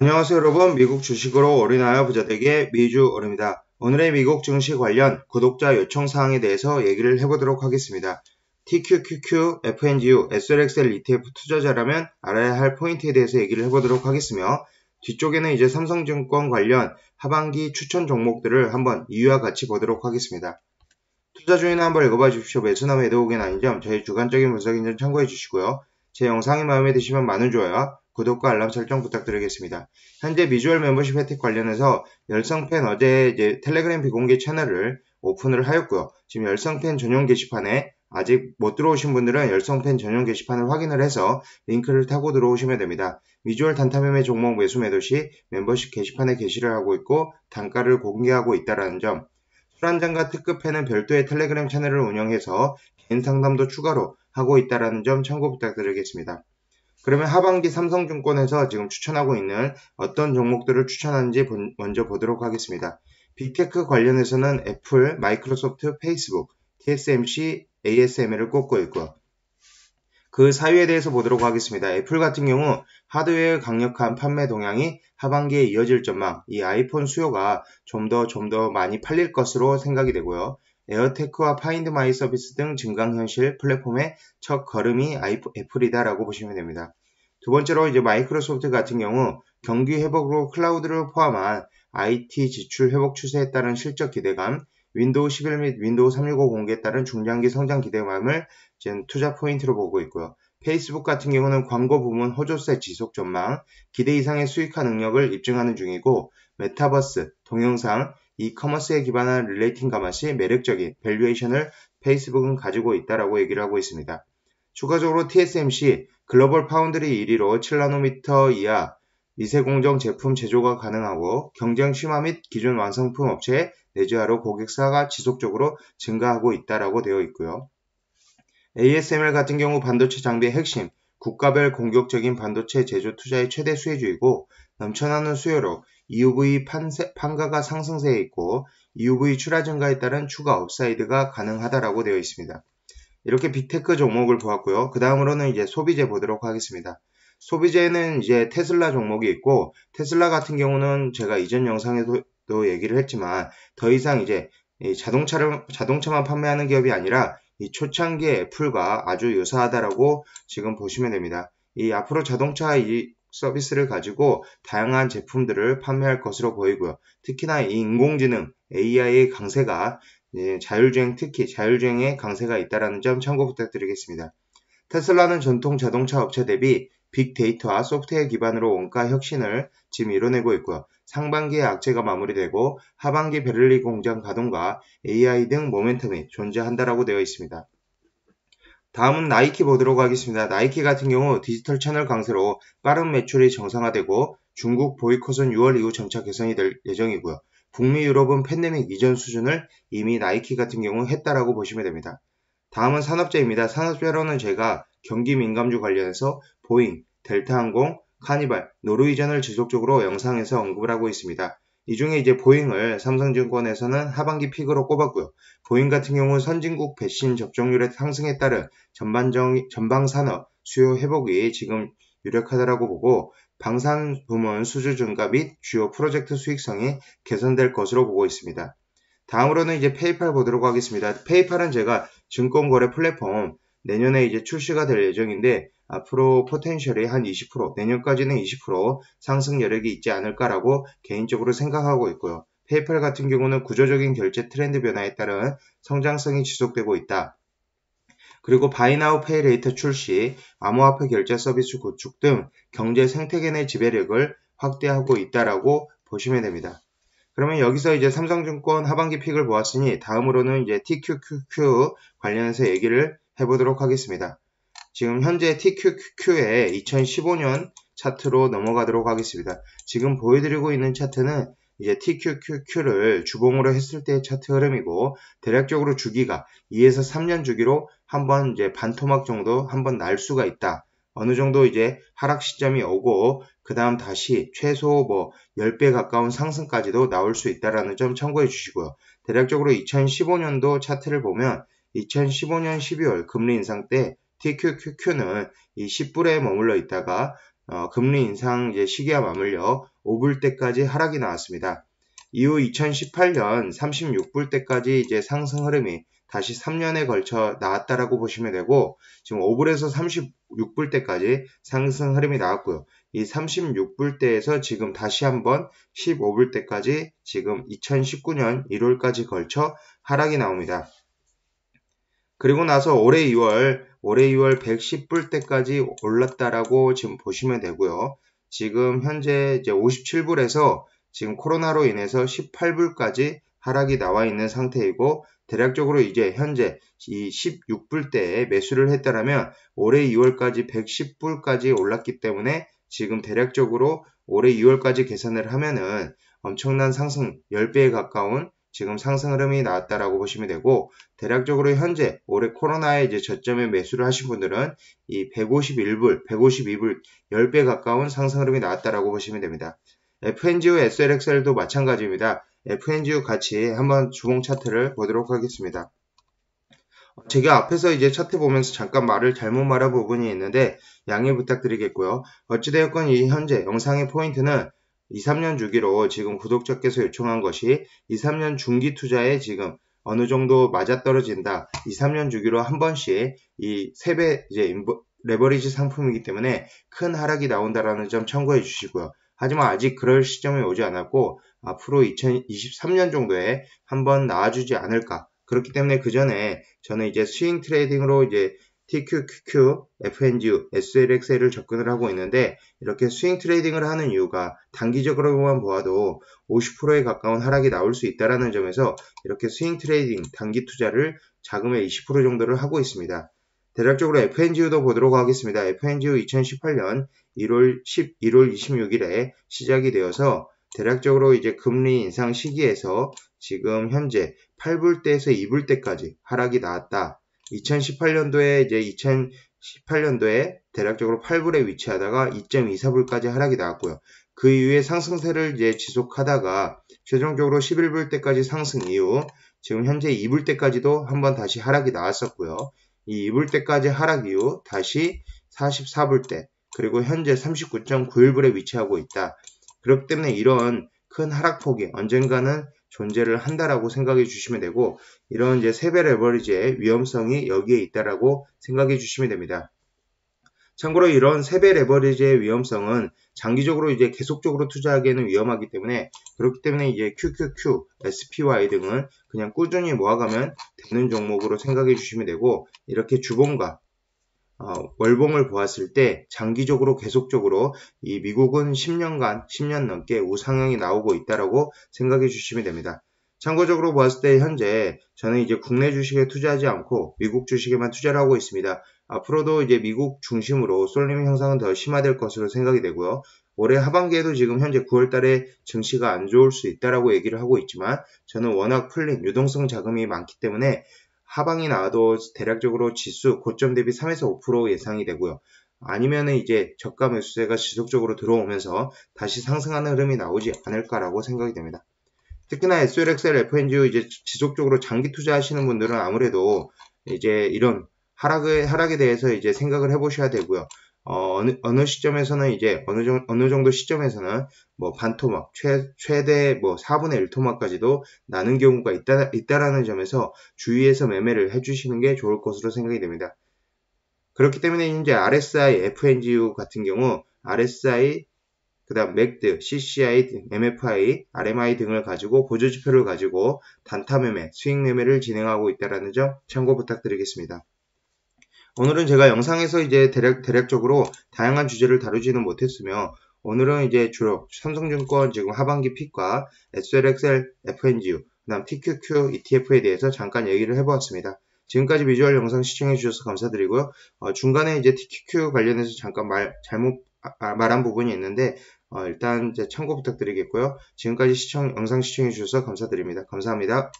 안녕하세요 여러분 미국 주식으로 어린아이와 부자되게 미주어입니다 오늘의 미국 증시 관련 구독자 요청 사항에 대해서 얘기를 해보도록 하겠습니다. TQQQ, FNGU, SLXL ETF 투자자라면 알아야 할 포인트에 대해서 얘기를 해보도록 하겠으며 뒤쪽에는 이제 삼성증권 관련 하반기 추천 종목들을 한번 이유와 같이 보도록 하겠습니다. 투자 중에는 한번 읽어봐 주십시오. 매수나 매도 의견 아닌 점 저희 주관적인 분석인 점 참고해 주시고요. 제 영상이 마음에 드시면 많은 좋아요 구독과 알람 설정 부탁드리겠습니다. 현재 비주얼 멤버십 혜택 관련해서 열성팬 어제 이제 텔레그램 비공개 채널을 오픈을 하였고요. 지금 열성팬 전용 게시판에 아직 못 들어오신 분들은 열성팬 전용 게시판을 확인을 해서 링크를 타고 들어오시면 됩니다. 미주얼 단타매매 종목 매수 매도 시 멤버십 게시판에 게시를 하고 있고 단가를 공개하고 있다라는 점. 술한잔과 특급회는 별도의 텔레그램 채널을 운영해서 개인 상담도 추가로 하고 있다라는 점 참고 부탁드리겠습니다. 그러면 하반기 삼성증권에서 지금 추천하고 있는 어떤 종목들을 추천하는지 먼저 보도록 하겠습니다. 빅테크 관련해서는 애플, 마이크로소프트, 페이스북, TSMC, ASML을 꼽고 있고 그 사유에 대해서 보도록 하겠습니다. 애플 같은 경우 하드웨어의 강력한 판매 동향이 하반기에 이어질 전망, 이 아이폰 수요가 좀 더 좀더 좀 더 많이 팔릴 것으로 생각이 되고요. 에어테크와 파인드 마이 서비스 등 증강현실 플랫폼의 첫 걸음이 애플이다라고 보시면 됩니다. 두 번째로 이제 마이크로소프트 같은 경우 경기 회복으로 클라우드를 포함한 IT 지출 회복 추세에 따른 실적 기대감, 윈도우 11 및 윈도우 365 공개에 따른 중장기 성장 기대감을 지금 투자 포인트로 보고 있고요. 페이스북 같은 경우는 광고 부문 호조세 지속 전망, 기대 이상의 수익화 능력을 입증하는 중이고, 메타버스, 동영상, 이 커머스에 기반한 릴레이팅 가맛이 매력적인 밸류에이션을 페이스북은 가지고 있다라고 얘기를 하고 있습니다. 추가적으로 TSMC 글로벌 파운드리 1위로 7나노미터 이하 미세공정 제품 제조가 가능하고 경쟁 심화 및 기존 완성품 업체의 내재화로 고객사가 지속적으로 증가하고 있다라고 되어 있고요. ASML 같은 경우 반도체 장비의 핵심, 국가별 공격적인 반도체 제조 투자의 최대 수혜주이고 넘쳐나는 수요로 EUV 판가가 상승세에 있고 EUV 출하 증가에 따른 추가 업사이드가 가능하다라고 되어 있습니다. 이렇게 빅테크 종목을 보았고요. 그 다음으로는 이제 소비재 보도록 하겠습니다. 소비재는 이제 테슬라 종목이 있고 테슬라 같은 경우는 제가 이전 영상에도 얘기를 했지만 더 이상 이제 자동차를 자동차만 판매하는 기업이 아니라 이 초창기 애플과 아주 유사하다라고 지금 보시면 됩니다. 이 앞으로 자동차 이 서비스를 가지고 다양한 제품들을 판매할 것으로 보이고요. 특히나 이 인공지능 AI의 강세가 예, 자율주행 특히 자율주행의 강세가 있다라는 점 참고 부탁드리겠습니다. 테슬라는 전통 자동차 업체 대비 빅데이터와 소프트웨어 기반으로 원가 혁신을 지금 이뤄내고 있고요. 상반기에 악재가 마무리되고 하반기 베를린 공장 가동과 AI 등 모멘텀이 존재한다라고 되어 있습니다. 다음은 나이키 보도록 하겠습니다. 나이키 같은 경우 디지털 채널 강세로 빠른 매출이 정상화되고 중국 보이콧은 6월 이후 점차 개선이 될 예정이고요. 북미 유럽은 팬데믹 이전 수준을 이미 나이키 같은 경우 했다라고 보시면 됩니다. 다음은 산업재입니다. 산업재로는 제가 경기 민감주 관련해서 보잉, 델타항공, 카니발, 노르위전을 지속적으로 영상에서 언급을 하고 있습니다. 이 중에 이제 보잉을 삼성증권에서는 하반기 픽으로 꼽았고요. 보잉 같은 경우 선진국 백신 접종률의 상승에 따른 전반정, 전방산업 수요 회복이 지금 유력하다라고 보고 방산 부문 수주 증가 및 주요 프로젝트 수익성이 개선될 것으로 보고 있습니다. 다음으로는 이제 페이팔 보도록 하겠습니다. 페이팔은 제가 증권거래 플랫폼 내년에 이제 출시가 될 예정인데 앞으로 포텐셜이 한 20%, 내년까지는 20% 상승 여력이 있지 않을까라고 개인적으로 생각하고 있고요. 페이팔 같은 경우는 구조적인 결제 트렌드 변화에 따른 성장성이 지속되고 있다. 그리고 바이나우 페이레이터 출시, 암호화폐 결제 서비스 구축 등 경제 생태계 내 지배력을 확대하고 있다라고 보시면 됩니다. 그러면 여기서 이제 삼성증권 하반기 픽을 보았으니 다음으로는 이제 TQQQ 관련해서 얘기를 해보도록 하겠습니다. 지금 현재 TQQ의 q 2015년 차트로 넘어가도록 하겠습니다. 지금 보여드리고 있는 차트는 이제 TQQQ를 주봉으로 했을 때의 차트 흐름이고 대략적으로 주기가 2에서 3년 주기로 한번 이제 반토막 정도 한번 날 수가 있다. 어느 정도 이제 하락 시점이 오고 그 다음 다시 최소 뭐 10배 가까운 상승까지도 나올 수 있다라는 점 참고해 주시고요. 대략적으로 2015년도 차트를 보면 2015년 12월 금리 인상 때 TQQQ는 이 10불에 머물러 있다가 어, 금리 인상 이제 시기와 맞물려 5불 때까지 하락이 나왔습니다. 이후 2018년 36불 때까지 이제 상승 흐름이 다시 3년에 걸쳐 나왔다라고 보시면 되고 지금 5불에서 36불 때까지 상승 흐름이 나왔고요. 이 36불 때에서 지금 다시 한번 15불 때까지 지금 2019년 1월까지 걸쳐 하락이 나옵니다. 그리고 나서 올해 2월 올해 2월 110불 때까지 올랐다라고 지금 보시면 되고요. 지금 현재 이제 57불에서 지금 코로나로 인해서 18불까지 하락이 나와 있는 상태이고 대략적으로 이제 현재 이 16불대에 매수를 했다라면 올해 2월까지 110불까지 올랐기 때문에 지금 대략적으로 올해 2월까지 계산을 하면은 엄청난 상승 10배에 가까운 지금 상승 흐름이 나왔다라고 보시면 되고 대략적으로 현재 올해 코로나에 이제 저점에 매수를 하신 분들은 이 151불, 152불 10배 가까운 상승 흐름이 나왔다라고 보시면 됩니다. FNGU SLXL도 마찬가지입니다. FNGU 같이 한번 주봉 차트를 보도록 하겠습니다. 어, 제가 앞에서 이제 차트 보면서 잠깐 말을 잘못 말한 부분이 있는데 양해 부탁드리겠고요. 어찌되었건 이 현재 영상의 포인트는 2, 3년 주기로 지금 구독자께서 요청한 것이 2, 3년 중기 투자에 지금 어느 정도 맞아떨어진다. 2, 3년 주기로 한 번씩 이 3배 이제 레버리지 상품이기 때문에 큰 하락이 나온다라는 점 참고해 주시고요. 하지만 아직 그럴 시점이 오지 않았고 앞으로 2023년 정도에 한 번 나와주지 않을까. 그렇기 때문에 그 전에 저는 이제 스윙 트레이딩으로 이제 TQQQ, FNDU, SLXL을 접근을 하고 있는데 이렇게 스윙 트레이딩을 하는 이유가 단기적으로만 보아도 50%에 가까운 하락이 나올 수 있다라는 점에서 이렇게 스윙 트레이딩, 단기 투자를 자금의 20% 정도를 하고 있습니다. 대략적으로 FNGU도 보도록 하겠습니다. FNGU 2018년 1월 10, 1월 26일에 시작이 되어서 대략적으로 이제 금리 인상 시기에서 지금 현재 8불대에서 2불대까지 하락이 나왔다. 2018년도에 이제 2018년도에 대략적으로 8불에 위치하다가 2.24불까지 하락이 나왔고요. 그 이후에 상승세를 이제 지속하다가 최종적으로 11불 때까지 상승 이후 지금 현재 2불 때까지도 한번 다시 하락이 나왔었고요. 이 2불 때까지 하락 이후 다시 44불 때 그리고 현재 39.91불에 위치하고 있다. 그렇기 때문에 이런 큰 하락폭이 언젠가는 존재를 한다라고 생각해 주시면 되고 이런 이제 세배 레버리지의 위험성이 여기에 있다라고 생각해 주시면 됩니다. 참고로 이런 세배 레버리지의 위험성은 장기적으로 이제 계속적으로 투자하기에는 위험하기 때문에 그렇기 때문에 이제 QQQ, SPY 등은 그냥 꾸준히 모아가면 되는 종목으로 생각해 주시면 되고 이렇게 주봉과 어, 월봉을 보았을 때 장기적으로 계속적으로 이 미국은 10년간 10년 넘게 우상향이 나오고 있다라고 생각해 주시면 됩니다. 참고적으로 보았을 때 현재 저는 이제 국내 주식에 투자하지 않고 미국 주식에만 투자를 하고 있습니다. 앞으로도 이제 미국 중심으로 쏠림 현상은 더 심화될 것으로 생각이 되고요. 올해 하반기에도 지금 현재 9월 달에 증시가 안 좋을 수 있다라고 얘기를 하고 있지만 저는 워낙 풀린 유동성 자금이 많기 때문에 하방이 나와도 대략적으로 지수 고점 대비 3에서 5% 예상이 되고요. 아니면은 이제 저가 매수세가 지속적으로 들어오면서 다시 상승하는 흐름이 나오지 않을까라고 생각이 됩니다. 특히나 SLXL FNGU 이제 지속적으로 장기 투자하시는 분들은 아무래도 이제 이런 하락에, 하락에 대해서 이제 생각을 해보셔야 되고요. 어, 어느, 어느 시점에서는 이제 어느, 정, 어느 정도 시점에서는 뭐 반토막, 최, 최대 뭐 4분의 1토막까지도 나는 경우가 있다, 있다라는 점에서 주의해서 매매를 해주시는 게 좋을 것으로 생각이 됩니다. 그렇기 때문에 이제 RSI, FNGU 같은 경우 RSI, 그 다음 맥드, CCI, MFI, RMI 등을 가지고 보조지표를 가지고 단타 매매, 수익 매매를 진행하고 있다는 라점 참고 부탁드리겠습니다. 오늘은 제가 영상에서 이제 대략, 대략적으로 다양한 주제를 다루지는 못했으며 오늘은 이제 주로 삼성증권 지금 하반기 픽과 SLXL, FNGU, 그 다음 TQQ, ETF에 대해서 잠깐 얘기를 해보았습니다. 지금까지 비주얼 영상 시청해주셔서 감사드리고요. 어, 중간에 이제 TQQ 관련해서 잠깐 말, 잘못 아, 아, 말한 부분이 있는데 어, 일단 참고 부탁드리겠고요. 지금까지 시청, 영상 시청해주셔서 감사드립니다. 감사합니다.